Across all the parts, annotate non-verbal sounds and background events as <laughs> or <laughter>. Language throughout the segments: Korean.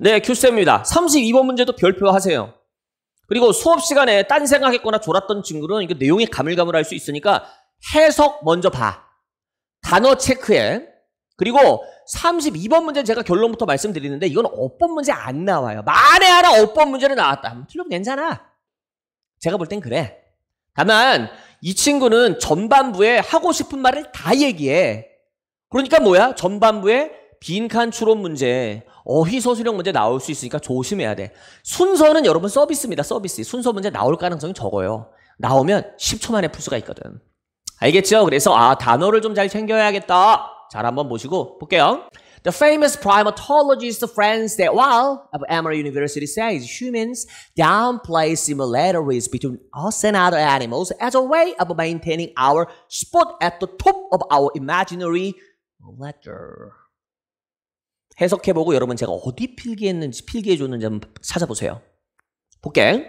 네, 큐스입니다. 32번 문제도 별표하세요. 그리고 수업 시간에 딴 생각했거나 졸았던 친구는 이거 내용이 가물가물할 수 있으니까 해석 먼저 봐. 단어 체크해. 그리고 32번 문제는 제가 결론부터 말씀드리는데 이건 어법 문제 안 나와요. 만에 하나 어법 문제는 나왔다. 틀려도 괜찮아. 제가 볼 땐 그래. 다만 이 친구는 전반부에 하고 싶은 말을 다 얘기해. 그러니까 뭐야? 전반부에 빈칸 추론 문제, 어휘서술형 문제 나올 수 있으니까 조심해야 돼. 순서는 여러분 서비스입니다. 서비스. 순서 문제 나올 가능성이 적어요. 나오면 10초 만에 풀 수가 있거든. 알겠죠? 그래서 아 단어를 좀 잘 챙겨야겠다. 잘 한번 보시고 볼게요. The famous primatologist Franz De Waal of Emory University says humans downplay similarities between us and other animals as a way of maintaining our spot at the top of our imaginary ladder. 해석해보고 여러분 제가 어디 필기했는지 필기해줬는지 한번 찾아보세요. 볼게.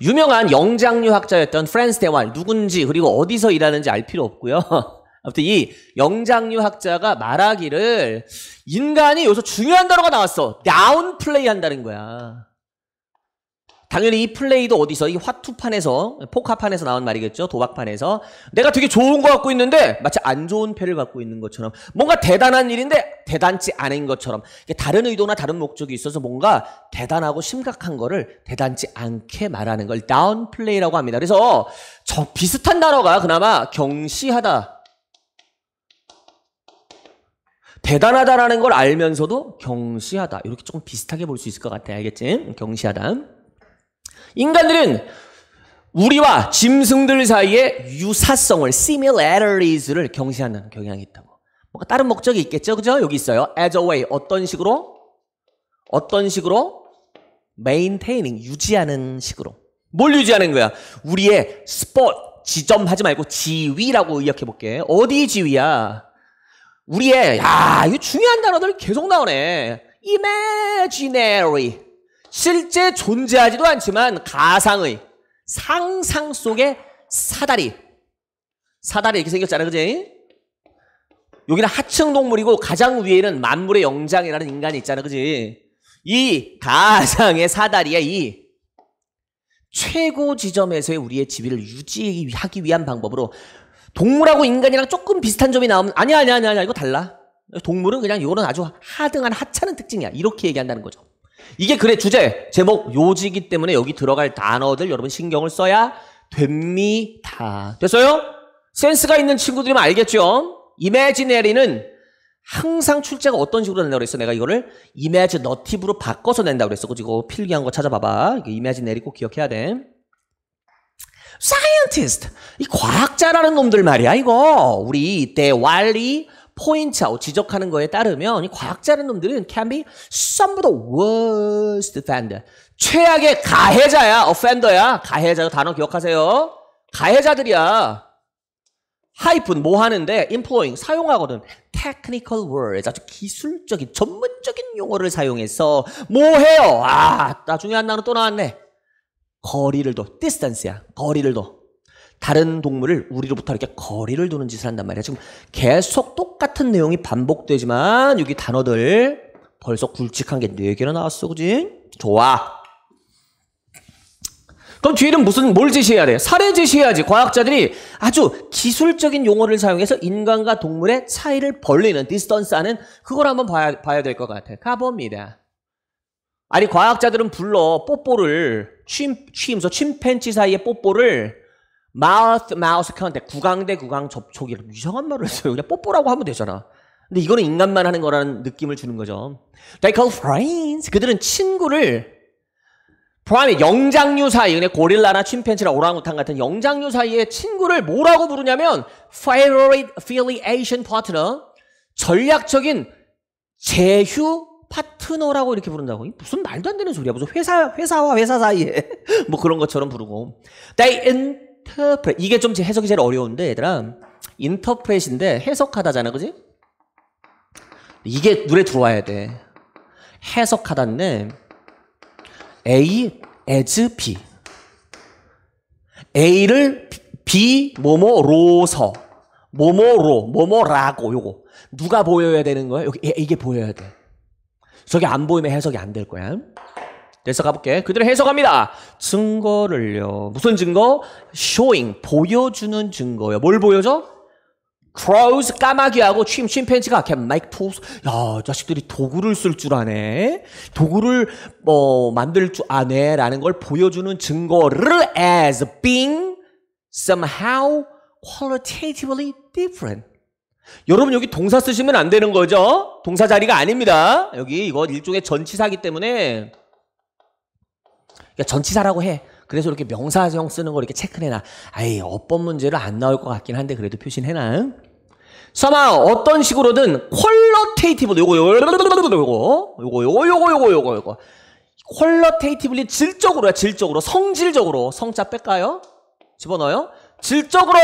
유명한 영장류학자였던 프랜스 대왈 누군지 그리고 어디서 일하는지 알 필요 없고요. <laughs> 아무튼 이 영장류학자가 말하기를 인간이 여기서 중요한 단어가 나왔어. 나운 플레이 한다는 거야. 당연히 이 플레이도 어디서 이 화투판에서 포카판에서 나온 말이겠죠 도박판에서 내가 되게 좋은 거 갖고 있는데 마치 안 좋은 패를 갖고 있는 것처럼 뭔가 대단한 일인데 대단치 않은 것처럼 다른 의도나 다른 목적이 있어서 뭔가 대단하고 심각한 거를 대단치 않게 말하는 걸 다운 플레이라고 합니다 그래서 저 비슷한 단어가 그나마 경시하다 대단하다라는 걸 알면서도 경시하다. 이렇게 조금 비슷하게 볼 수 있을 것 같아. 알겠지? 경시하다. 인간들은 우리와 짐승들 사이에 유사성을 (similarities를) 경시하는 경향이 있다고. 뭔가 다른 목적이 있겠죠, 그죠? 여기 있어요. as a way 어떤 식으로 어떤 식으로 maintaining 유지하는 식으로 뭘 유지하는 거야? 우리의 s p 스 t 지점하지 말고 지위라고 의역해 볼게. 어디 지위야? 우리의 야 이거 중요한 단어들 계속 나오네. imaginary 실제 존재하지도 않지만 가상의 상상 속의 사다리. 사다리 이렇게 생겼잖아, 요 그지? 여기는 하층 동물이고 가장 위에는 만물의 영장이라는 인간이 있잖아, 그지? 이 가상의 사다리에 이 최고 지점에서의 우리의 지위를 유지하기 위한 방법으로 동물하고 인간이랑 조금 비슷한 점이 나오면 아니야, 아니야, 아니야, 아니야 이거 달라. 동물은 그냥 이거는 아주 하등한 하찮은 특징이야. 이렇게 얘기한다는 거죠. 이게 글의 주제, 제목, 요지기 때문에 여기 들어갈 단어들 여러분 신경을 써야 됩니다. 됐어요? 센스가 있는 친구들이면 알겠죠? 이매지네리는 항상 출제가 어떤 식으로 낸다고 그랬어? 내가 이거를 이매지 너티브로 바꿔서 낸다고 그랬어. 그리고 필기한 거 찾아봐봐. 이매지네리 꼭 기억해야 돼. 사이언티스트! 이 과학자라는 놈들 말이야, 이거. 우리 이때 왈리, 포인트아웃 지적하는 거에 따르면 과학자는 놈들은 can be some of the worst offender. 최악의 가해자야. offender야. 가해자 단어 기억하세요. 가해자들이야. 하이픈 뭐 하는데 employing 사용하거든. technical words 아주 기술적인 전문적인 용어를 사용해서 뭐 해요? 아, 나중에 한 단어 또 나왔네. 거리를 둬. distance야. 거리를 둬. 다른 동물을 우리로부터 이렇게 거리를 두는 짓을 한단 말이야. 지금 계속 똑같은 내용이 반복되지만 여기 단어들 벌써 굵직한 게 네 개나 나왔어, 그지? 좋아. 그럼 뒤에는 무슨 뭘 제시해야 돼? 사례 제시해야지. 과학자들이 아주 기술적인 용어를 사용해서 인간과 동물의 차이를 벌리는 디스턴스하는 그걸 한번 봐야, 봐야 될 것 같아. 가봅니다. 아니 과학자들은 불러 뽀뽀를 취임, 서 침팬치 사이의 뽀뽀를 마우스 마우스 컨택 구강대 구강 접촉이 이상한 말을 써요. 그냥 뽀뽀라고 하면 되잖아. 근데 이거는 인간만 하는 거라는 느낌을 주는 거죠. They call friends. 그들은 친구를 포함해 영장류 사이, 근데 고릴라나 침팬치나 오랑우탄 같은 영장류 사이의 친구를 뭐라고 부르냐면 favorite affiliation partner, 전략적인 제휴 파트너라고 이렇게 부른다고. 무슨 말도 안 되는 소리야. 무슨 회사 회사와 회사 사이에 <laughs> 뭐 그런 것처럼 부르고. They 인터프레 이게 좀 해석이 제일 어려운데 얘들아 인터프레인데 해석하다잖아 그지? 이게 눈에 들어와야 돼 해석하다인데 A as B A를 B 뭐뭐로서 뭐뭐로 뭐뭐라고 요거 누가 보여야 되는 거야? 여기 이게 보여야 돼 저게 안 보이면 해석이 안 될 거야 그래서 가볼게. 그대로 해석합니다. 증거를요. 무슨 증거? showing, 보여주는 증거요. 뭘 보여줘? crows, 까마귀하고 침, 침팬지가 걔 마이크 포스. 야, 자식들이 도구를 쓸 줄 아네. 도구를 뭐 만들 줄 아네. 라는 걸 보여주는 증거를 as being somehow qualitatively different. 여러분 여기 동사 쓰시면 안 되는 거죠? 동사 자리가 아닙니다. 여기 이거 일종의 전치사기 때문에 그러니까 전치사라고 해. 그래서 이렇게 명사형 쓰는 걸 이렇게 체크해놔. 아이, 어법 문제를안 나올 것 같긴 한데 그래도 표시는 해놔. 서마 어떤 식으로든 퀄러테이티브로 요거 요거 요거 요거 요거 요거 요거 요거 요거 퀄러테이티브리 질적으로야 질적으로 성질적으로 성자 뺄까요? 집어넣어요? 질적으로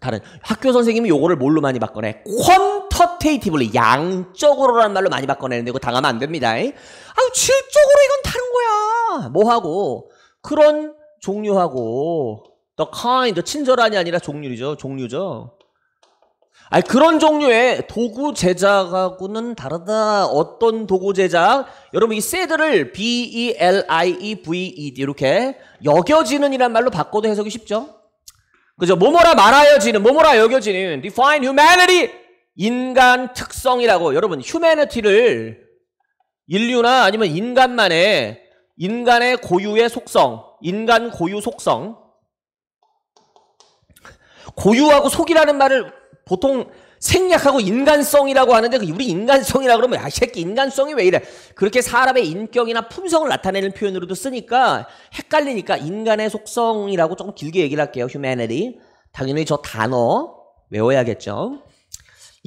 다른 학교 선생님이 요거를 뭘로 많이 바꿔내? 권 퍼테이티블리 양적으로란 말로 많이 바꿔내는데 이거 당하면 안 됩니다. 아유 질적으로 이건 다른 거야. 뭐하고 그런 종류하고 the kind 친절한이 아니라 종류죠. 종류죠. 아니 그런 종류의 도구 제작하고는 다르다. 어떤 도구 제작? 여러분 이 세드를 B E L I E V E D 이렇게 여겨지는 이란 말로 바꿔도 해석이 쉽죠. 그죠? 뭐뭐라 말하여지는, 뭐뭐라 여겨지는 define humanity 인간 특성이라고 여러분 휴메니티를 인류나 아니면 인간만의 인간의 고유의 속성, 인간 고유 속성 고유하고 속이라는 말을 보통 생략하고 인간성이라고 하는데 그 우리 인간성이라 고 그러면 야 새끼 인간성이 왜 이래 그렇게 사람의 인격이나 품성을 나타내는 표현으로도 쓰니까 헷갈리니까 인간의 속성이라고 조금 길게 얘기를 할게요 휴메니티 당연히 저 단어 외워야겠죠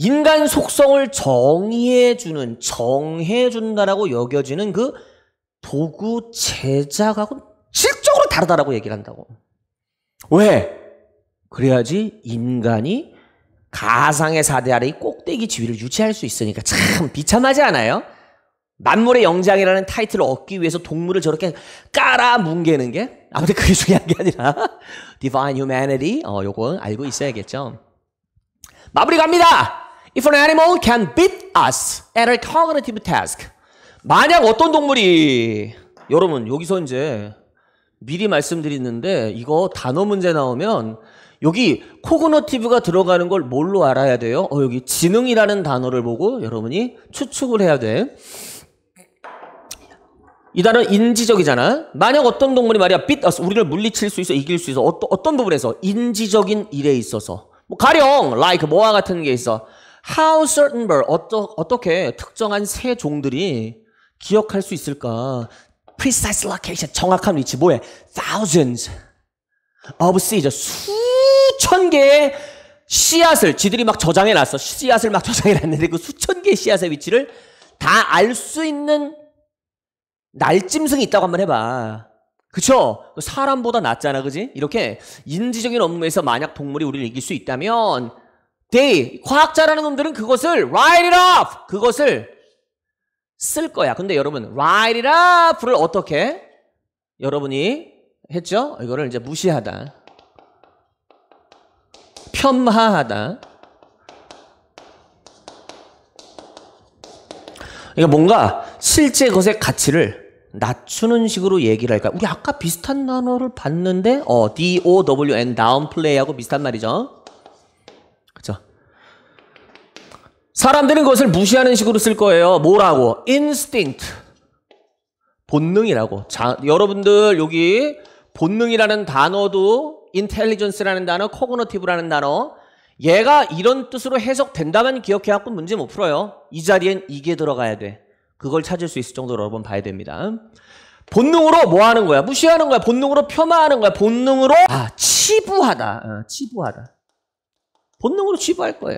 인간 속성을 정의해 주는 정해 준다라고 여겨지는 그 도구 제작하고 질적으로 다르다라고 얘기를 한다고. 왜? 그래야지 인간이 가상의 사대 아래 꼭대기 지위를 유지할 수 있으니까 참 비참하지 않아요? 만물의 영장이라는 타이틀을 얻기 위해서 동물을 저렇게 깔아 뭉개는 게 아무튼 그게 중요한 게 아니라 <laughs> Divine Humanity 어 요건 알고 있어야겠죠. 마무리 갑니다. If an animal can beat us at a cognitive task. 만약 어떤 동물이 여러분 여기서 이제 미리 말씀드리는데 이거 단어 문제 나오면 여기 코그노티브가 들어가는 걸 뭘로 알아야 돼요? 어 여기 지능이라는 단어를 보고 여러분이 추측을 해야 돼. 이 단어 인지적이잖아. 만약 어떤 동물이 말이야 beat 우리를 물리칠 수 있어 이길 수 있어 어떤 어떤 부분에서 인지적인 일에 있어서 뭐 가령 like 뭐와 같은 게 있어. How certain bird 어떠, 어떻게 특정한 새 종들이 기억할 수 있을까? Precise location 정확한 위치 뭐에 thousands of seeds 수천 개의 씨앗을 지들이 막 저장해 놨어 씨앗을 막 <laughs> 저장해 놨는데 그 수천 개의 씨앗의 위치를 다 알 수 있는 날짐승이 있다고 한번 해봐. 그쵸? 그 사람보다 낫잖아, 그지? 이렇게 인지적인 업무에서 만약 동물이 우리를 이길 수 있다면 t h y 과학자라는 놈들은 그것을 write it off 그것을 쓸 거야. 근데 여러분 write it off를 어떻게 여러분이 했죠? 이거를 이제 무시하다. 편마하다. 그러니까 뭔가 실제 것의 가치를 낮추는 식으로 얘기를 할까? 우리 아까 비슷한 단어를 봤는데 어, D O W N downplay하고 비슷한 말이죠. 사람들은 그것을 무시하는 식으로 쓸 거예요. 뭐라고? instinct. 본능이라고. 자, 여러분들 여기 본능이라는 단어도 intelligence라는 단어, cognitive라는 단어 얘가 이런 뜻으로 해석된다면 기억해갖고 문제 못 풀어요. 이 자리엔 이게 들어가야 돼. 그걸 찾을 수 있을 정도로 여러 분 봐야 됩니다. 본능으로 뭐 하는 거야? 무시하는 거야. 본능으로 폄하하는 거야. 본능으로 아 치부하다. 아, 치부하다. 본능으로 치부할 거예요.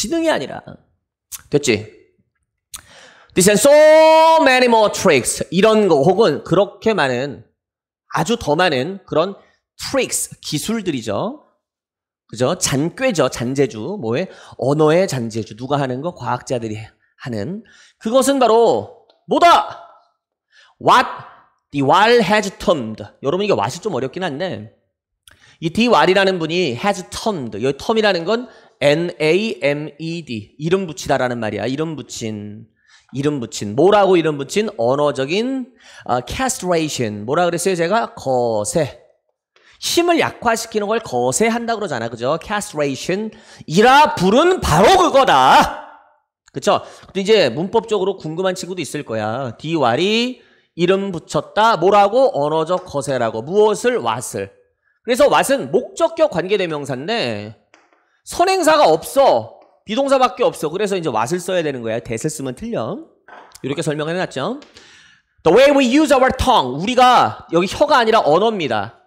지능이 아니라. 됐지? This and so many more tricks. 이런 거 혹은 그렇게 많은 아주 더 많은 그런 tricks 기술들이죠. 그죠? 잔꾀죠. 잔재주. 뭐에? 언어의 잔재주. 누가 하는 거? 과학자들이 하는. 그것은 바로 뭐다? What the Wal has termed. 여러분 이게 w h a 좀 어렵긴 한데 이 the w a 이라는 분이 has termed. 이 term이라는 건 NAMED 이름 붙이다라는 말이야. 이름 붙인 이름 붙인 뭐라고 이름 붙인 언어적인 어, castration 뭐라 그랬어요 제가 거세 힘을 약화시키는 걸 거세한다 그러잖아 그죠 castration이라 부른 바로 그거다 그쵸 근데 이제 문법적으로 궁금한 친구도 있을 거야 디왈이 이름 붙였다 뭐라고 언어적 거세라고 무엇을 왓을 그래서 왓은 목적격 관계대명사인데 선행사가 없어. 비동사밖에 없어. 그래서 이제 what을 써야 되는 거야. 대 h 을 쓰면 틀려. 이렇게 설명해 을 놨죠. The way we use our tongue. 우리가 여기 혀가 아니라 언어입니다.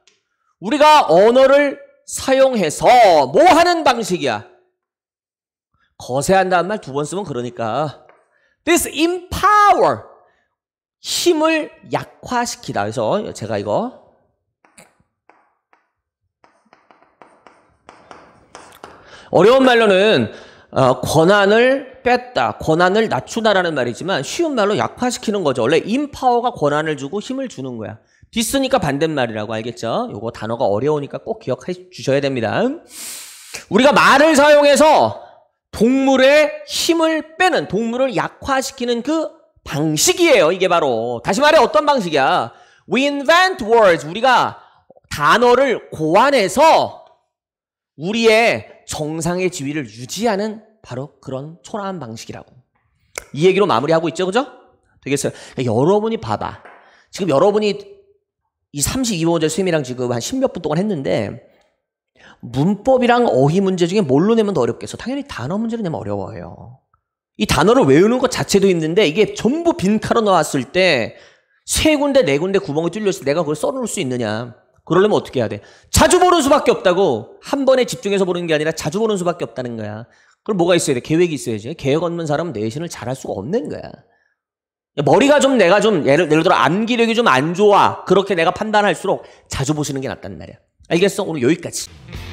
우리가 언어를 사용해서 뭐 하는 방식이야? 거세한다는 말 두 번 쓰면 그러니까. This empower. 힘을 약화시키다. 그래서 제가 이거 어려운 말로는 어, 권한을 뺐다, 권한을 낮추다라는 말이지만 쉬운 말로 약화시키는 거죠. 원래 인파워가 권한을 주고 힘을 주는 거야. 디스니까 반대말이라고 알겠죠? 요거 단어가 어려우니까 꼭 기억해 주셔야 됩니다. 우리가 말을 사용해서 동물의 힘을 빼는, 동물을 약화시키는 그 방식이에요. 이게 바로. 다시 말해 어떤 방식이야? We invent words. 우리가 단어를 고안해서 우리의 정상의 지위를 유지하는 바로 그런 초라한 방식이라고. 이 얘기로 마무리하고 있죠, 그죠? 되겠어요. 그러니까 여러분이 봐봐. 지금 여러분이 이 32번째 수임이랑 지금 한 10몇 분 동안 했는데, 문법이랑 어휘 문제 중에 뭘로 내면 더 어렵겠어? 당연히 단어 문제를 내면 어려워요. 이 단어를 외우는 것 자체도 있는데, 이게 전부 빈칼로 나왔을 때, 세 군데, 네 군데 구멍이 뚫렸을 때 내가 그걸 써놓을 수 있느냐. 그러려면 어떻게 해야 돼? 자주 보는 수밖에 없다고. 한 번에 집중해서 보는 게 아니라 자주 보는 수밖에 없다는 거야. 그럼 뭐가 있어야 돼? 계획이 있어야지. 계획 없는 사람은 내신을 잘할 수가 없는 거야. 머리가 좀 내가 좀 예를, 예를 들어 암기력이 좀 안 좋아. 그렇게 내가 판단할수록 자주 보시는 게낫단 말이야. 알겠어? 오늘 여기까지.